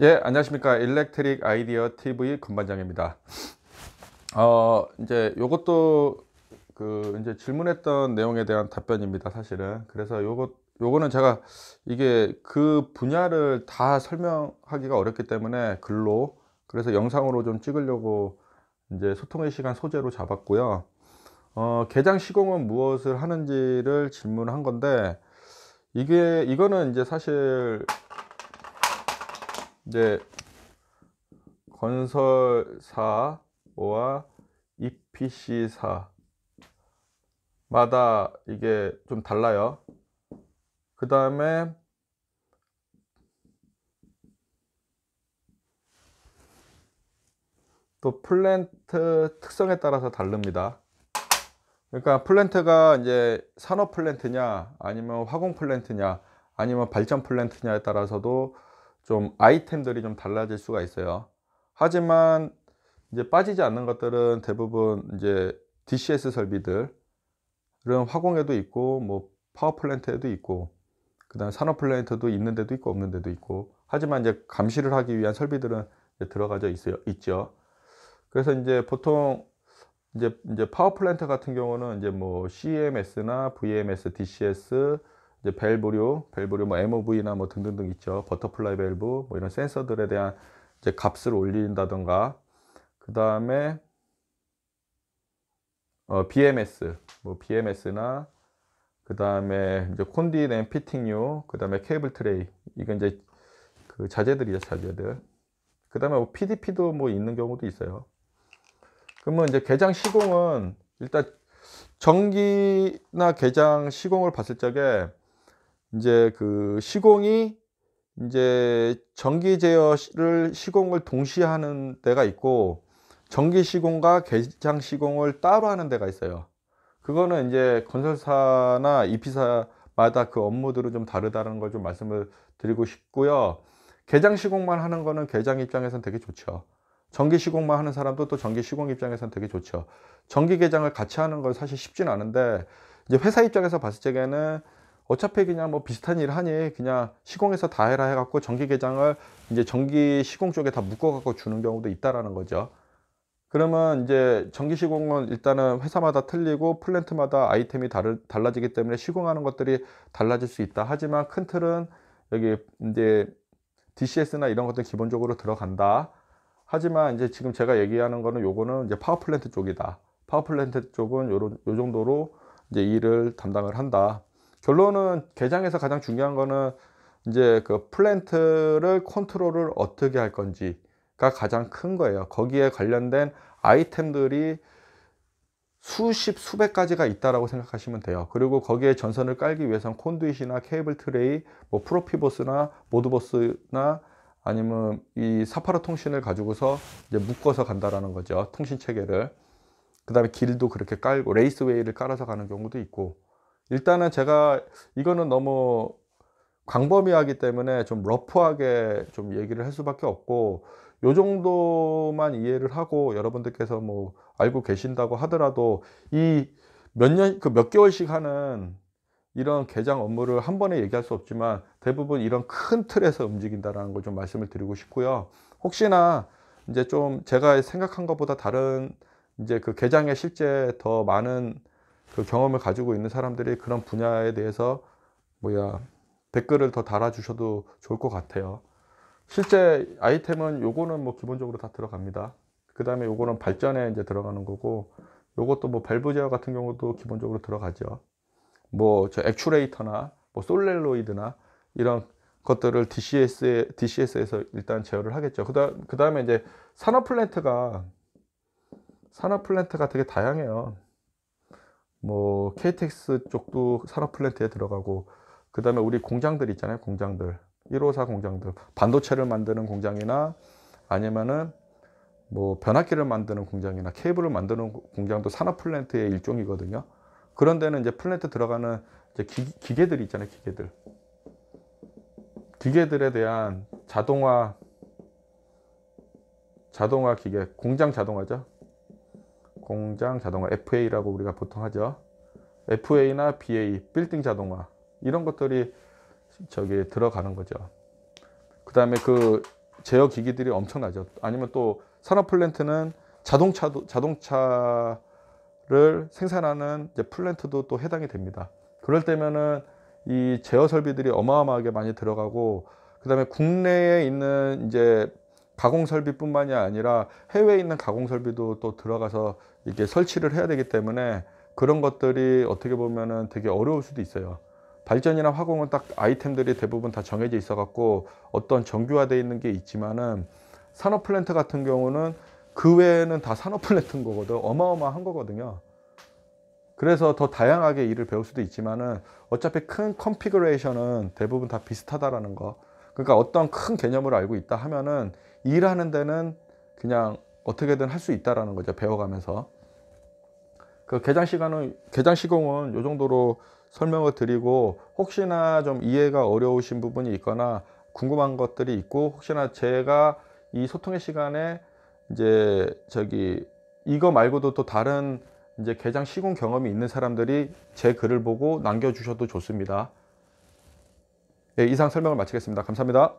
예, 안녕하십니까. 일렉트릭 아이디어 TV 건반장입니다. 어, 이제 요것도 그 이제 질문했던 내용에 대한 답변입니다. 사실은. 그래서 요거 요거는 제가 이게 그 분야를 다 설명하기가 어렵기 때문에 글로 그래서 영상으로 좀 찍으려고 이제 소통의 시간 소재로 잡았고요. 어, 개장 시공은 무엇을 하는지를 질문한 건데 이게 이거는 이제 사실 이제 건설사와 EPC사마다 이게 좀 달라요. 그 다음에 또 플랜트 특성에 따라서 다릅니다. 그러니까 플랜트가 이제 산업 플랜트냐 아니면 화공 플랜트냐 아니면 발전 플랜트냐에 따라서도 좀 아이템들이 좀 달라질 수가 있어요. 하지만 이제 빠지지 않는 것들은 대부분 이제 DCS 설비들은 화공에도 있고 뭐 파워 플랜트에도 있고 그다음 산업 플랜트도 있는 데도 있고 없는 데도 있고 하지만 이제 감시를 하기 위한 설비들은 들어가져 있어요 있죠. 그래서 이제 보통 이제 이제 파워 플랜트 같은 경우는 이제 뭐 CMS나 VMS, DCS 이제 밸브류, 밸브류 뭐 MOV나 뭐 등등등 있죠. 버터플라이 밸브 뭐 이런 센서들에 대한 이제 값을 올린다던가 그 다음에 어, BMS, 뭐 BMS나 그 다음에 이제 콘디앤 피팅류, 그 다음에 케이블 트레이 이건 이제 그 자재들이죠, 자재들. 그 다음에 뭐 PDP도 뭐 있는 경우도 있어요. 그러면 이제 개장 시공은 일단 전기나 개장 시공을 봤을 적에 이제 그 시공이 이제 전기 제어를 시공을 동시에 하는 데가 있고 전기 시공과 개장 시공을 따로 하는 데가 있어요. 그거는 이제 건설사나 입피사마다 그 업무들은 좀 다르다는 걸 좀 말씀을 드리고 싶고요. 개장 시공만 하는 거는 개장 입장에선 되게 좋죠. 전기 시공만 하는 사람도 또 전기 시공 입장에선 되게 좋죠. 전기 개장을 같이 하는 건 사실 쉽진 않은데 이제 회사 입장에서 봤을 적에는 어차피 그냥 뭐 비슷한 일 하니 그냥 시공에서다 해라 해갖고 전기 계장을 이제 전기 시공 쪽에 다 묶어갖고 주는 경우도 있다라는 거죠. 그러면 이제 전기 시공은 일단은 회사마다 틀리고 플랜트마다 아이템이 다르, 달라지기 때문에 시공하는 것들이 달라질 수 있다. 하지만 큰 틀은 여기 이제 DCS나 이런 것들 기본적으로 들어간다. 하지만 이제 지금 제가 얘기하는 거는 요거는 이제 파워 플랜트 쪽이다. 파워 플랜트 쪽은 요런 요 정도로 이제 일을 담당을 한다. 결론은 개장에서 가장 중요한 거는 이제 그 플랜트를 컨트롤을 어떻게 할 건지가 가장 큰 거예요. 거기에 관련된 아이템들이 수십 수백 가지가 있다라고 생각하시면 돼요. 그리고 거기에 전선을 깔기 위해선 콘두잇이나 케이블 트레이, 뭐 프로피보스나 모드버스나 아니면 이 사파라 통신을 가지고서 이제 묶어서 간다라는 거죠. 통신 체계를. 그다음에 길도 그렇게 깔고 레이스웨이를 깔아서 가는 경우도 있고 일단은 제가 이거는 너무 광범위하기 때문에 좀 러프하게 좀 얘기를 할 수밖에 없고 요 정도만 이해를 하고 여러분들께서 뭐 알고 계신다고 하더라도 이 몇 년 그몇 그 개월씩 하는 이런 개장 업무를 한 번에 얘기할 수 없지만 대부분 이런 큰 틀에서 움직인다라는 걸 좀 말씀을 드리고 싶고요. 혹시나 이제 좀 제가 생각한 것보다 다른 이제 그개장에 실제 더 많은 그 경험을 가지고 있는 사람들이 그런 분야에 대해서 뭐야 댓글을 더 달아주셔도 좋을 것 같아요. 실제 아이템은 요거는 뭐 기본적으로 다 들어갑니다. 그 다음에 요거는 발전에 이제 들어가는 거고 요것도 뭐 밸브 제어 같은 경우도 기본적으로 들어가죠. 뭐 저 액추레이터나 뭐 솔렐로이드나 이런 것들을 DCS, DCS에서 일단 제어를 하겠죠. 그 다음에 이제 산업 플랜트가 산업 플랜트가 되게 다양해요. 뭐 KTX 쪽도 산업 플랜트에 들어가고 그 다음에 우리 공장들 있잖아요 공장들 154 공장들 반도체를 만드는 공장이나 아니면은 뭐 변압기를 만드는 공장이나 케이블을 만드는 공장도 산업 플랜트의 일종이거든요 그런 데는 이제 플랜트 들어가는 이제 기, 계들이 있잖아요 기계들 기계들에 대한 자동화 자동화 기계 공장 자동화죠 공장 자동화 FA라고 우리가 보통 하죠. FA나 BA, 빌딩 자동화 이런 것들이 저기 들어가는 거죠. 그 다음에 그 제어 기기들이 엄청나죠. 아니면 또 산업 플랜트는 자동차도 자동차를 생산하는 플랜트도 또 해당이 됩니다. 그럴 때면은 이 제어 설비들이 어마어마하게 많이 들어가고 그 다음에 국내에 있는 이제 가공 설비뿐만이 아니라 해외에 있는 가공 설비도 또 들어가서 이게 설치를 해야 되기 때문에 그런 것들이 어떻게 보면은 되게 어려울 수도 있어요. 발전이나 화공은 딱 아이템들이 대부분 다 정해져 있어 갖고 어떤 정규화되어 있는 게 있지만은 산업 플랜트 같은 경우는 그 외에는 다 산업 플랜트인 거거든 어마어마한 거거든요 그래서 더 다양하게 일을 배울 수도 있지만은 어차피 큰 컨피그레이션은 대부분 다 비슷하다라는 거 그러니까 어떤 큰 개념을 알고 있다 하면은 일하는 데는 그냥 어떻게든 할 수 있다라는 거죠. 배워가면서. 그 개장 시간은 개장 시공은 이 정도로 설명을 드리고 혹시나 좀 이해가 어려우신 부분이 있거나 궁금한 것들이 있고 혹시나 제가 이 소통의 시간에 이제 저기 이거 말고도 또 다른 이제 개장 시공 경험이 있는 사람들이 제 글을 보고 남겨주셔도 좋습니다. 예, 이상 설명을 마치겠습니다. 감사합니다.